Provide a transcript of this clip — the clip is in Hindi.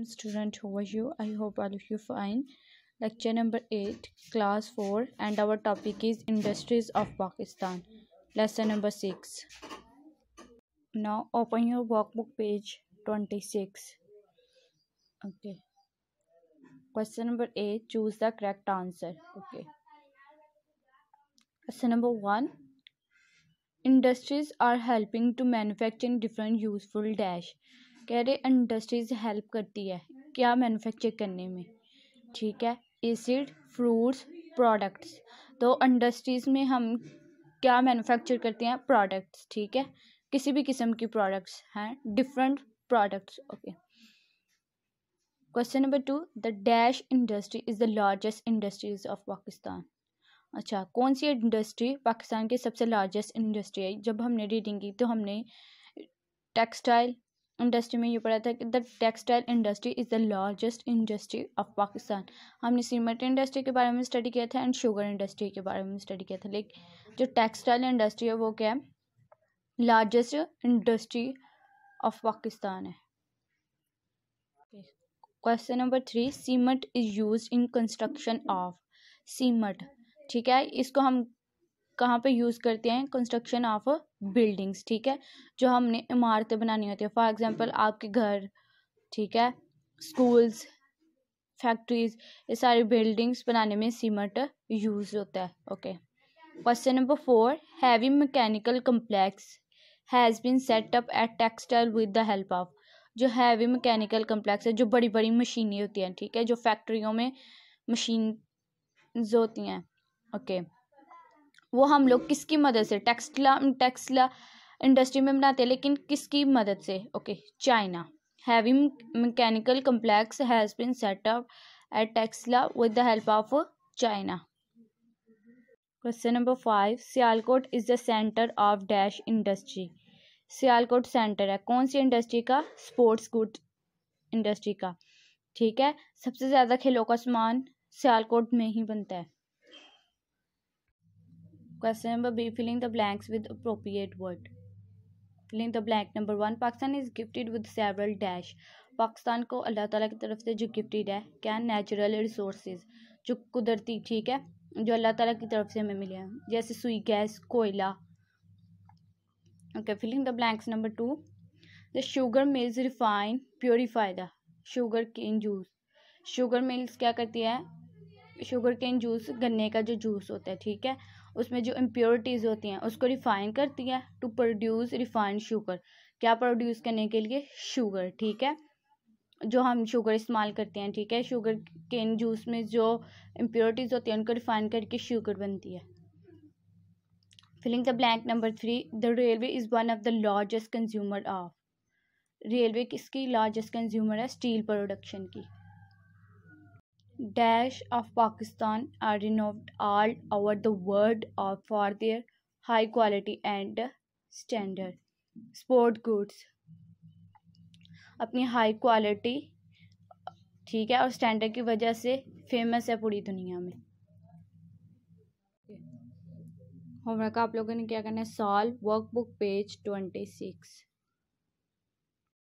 welcome student how are you i hope all of you fine lecture number 8 class 4 and our topic is industries of pakistan lesson number 6 now open your workbook page 26 okay question number 8 choose the correct answer okay question number 1 industries are helping to manufacture different useful dash कह रहे इंडस्ट्रीज़ हेल्प करती है क्या मैन्युफैक्चर करने में ठीक है एसिड फ्रूट्स प्रोडक्ट्स तो इंडस्ट्रीज़ में हम क्या मैन्युफैक्चर करते हैं प्रोडक्ट्स ठीक है किसी भी किस्म की प्रोडक्ट्स हैं different products okay question number two the dash industry is the largest industries of Pakistan अच्छा कौन सी इंडस्ट्री पाकिस्तान की सबसे लार्जेस्ट इंडस्ट्री है जब हमने रीडिंग की तो हमने टेक्सटाइल इंडस्ट्री में ये पढ़ा था कि the textile industry is the largest industry of Pakistan हमने सीमेंट इंडस्ट्री के बारे में स्टडी किया था एंड शुगर इंडस्ट्री के बारे में स्टडी किया था लेकिन जो टेक्सटाइल इंडस्ट्री है वो क्या है लार्जेस्ट इंडस्ट्री ऑफ पाकिस्तान है question number three cement is use in construction of cement ठीक है इसको हम कहाँ पे यूज़ करते हैं कंस्ट्रक्शन ऑफ बिल्डिंग्स ठीक है जो हमने इमारतें बनानी होती है फॉर एग्जांपल आपके घर ठीक है स्कूल्स फैक्ट्रीज ये सारी बिल्डिंग्स बनाने में सीमेंट यूज़ होता है okay question number four heavy mechanical complex has been set up at textile with the help of जो हैवी मैकेनिकल कम्प्लेक्स है जो बड़ी बड़ी मशीनें होती हैं ठीक है जो फैक्ट्रियों में मशीन होती हैं ओके okay. वो हम लोग किसकी मदद से टेक्सला टेक्सला इंडस्ट्री में बनाते हैं लेकिन किसकी मदद से okay China heavy mechanical complex has been set up at Taxila with the help of China question number five Sialkot is the centre of dash industry Sialkot centre है कौन सी इंडस्ट्री का स्पोर्ट्स गुड इंडस्ट्री का ठीक है सबसे ज़्यादा खेलों का सामान सियालकोट में ही बनता है question number B filling the blanks with appropriate word filling the blank number one Pakistan is gifted with several dash Pakistan को अल्लाह ताला की तरफ से जो गिफ्टेड है क्या नेचुरल रिसोर्सेज जो कुदरती ठीक है जो अल्लाह ताला की तरफ से हमें मिले हैं जैसे सुई गैस कोयला okay filling the blanks number two the sugar mills refine purify the sugar cane juice sugar mills क्या करती है शुगर केन जूस गन्ने का जो जूस होता है ठीक है उसमें जो इम्प्योरिटीज़ होती हैं उसको रिफ़ाइन करती हैं टू प्रोड्यूस रिफ़ाइंड शुगर क्या प्रोड्यूस करने के लिए शुगर ठीक है जो हम शुगर इस्तेमाल करते हैं ठीक है शुगर केन जूस में जो इम्प्योरिटीज़ होती हैं उनको रिफ़ाइन करके शुगर बनती है filling the blank number three the railway is one of the largest consumer of railway किसकी लार्जेस्ट कंज्यूमर है स्टील प्रोडक्शन की dash of Pakistan are renowned all over the world for their high quality and standard sport goods अपनी हाई क्वालिटी ठीक है और स्टैंडर्ड की वजह से फेमस है पूरी दुनिया में होमवर्क आप लोगों ने क्या करना है solve workbook page twenty six